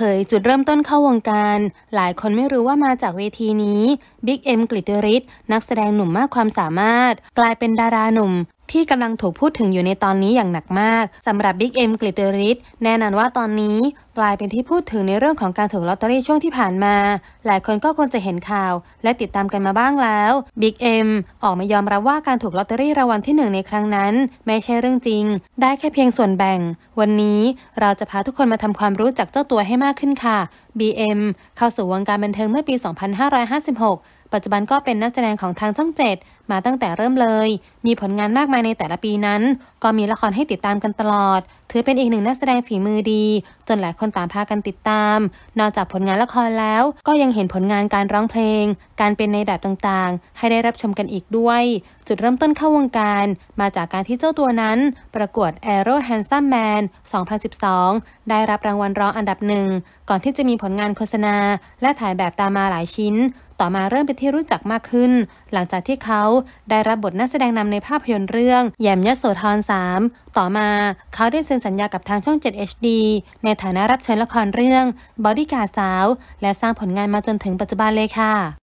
เผยจุดเริ่มต้นเข้าวงการ หลายคนไม่รู้ว่ามาจากเวทีนี้ บิ๊กเอ็มกลิตริศนักแสดงหนุ่มมากความสามารถ กลายเป็นดาราหนุ่มที่กำลังถูกพูดถึงอยู่ในตอนนี้อย่างหนักมาก สำหรับบิ๊กเอ็มกลิเตอริสแน่นอนว่าตอนนี้ กลายเป็นที่พูดถึงในเรื่องของการถูกลอตเตอรี่ช่วงที่ผ่านมา หลายคนก็คงจะเห็นข่าว และติดตามกันมาบ้างแล้วบิ๊กเอ็มออกมายอมรับว่าการถูกลอตเตอรี่รางวัลที่หนึ่งในครั้งนั้น ไม่ใช่เรื่องจริง ได้แค่เพียงส่วนแบ่ง วันนี้เราจะพาทุกคนมาทำความรู้จักเจ้าตัวให้มากขึ้นค่ะ BM เข้าสู่วงการบันเทิงเมื่อปี 2556ปัจจุบันก็เป็นนักแสดงของทางช่องเจ็ดมาตั้งแต่เริ่มเลย มีผลงานมากมายในแต่ละปีนั้น ก็มีละครให้ติดตามกันตลอด ถือเป็นอีกหนึ่งนักแสดงฝีมือดี จนหลายคนตามพากันติดตาม นอกจากผลงานละครแล้ว ก็ยังเห็นผลงานการร้องเพลง การเป็นในแบบต่างๆ ให้ได้รับชมกันอีกด้วย จุดเริ่มต้นเข้าวงการ มาจากการที่เจ้าตัวนั้นประกวด Aero Handsome Man 2012 ได้รับรางวัลร้องอันดับหนึ่งก่อนที่จะมีผลงานโฆษณา และถ่ายแบบตามมาหลายชิ้นต่อมาเริ่มเป็นที่รู้จักมากขึ้น หลังจากที่เขาได้รับบทนักแสดงนำในภาพยนตร์เรื่อง แยมยโสธร3 ต่อมาเขาได้เซ็นสัญญากับทางช่อง 7 HD ในฐานะรับเชิญละครเรื่อง บอดี้การ์ดสาว และสร้างผลงานมาจนถึงปัจจุบันเลยค่ะ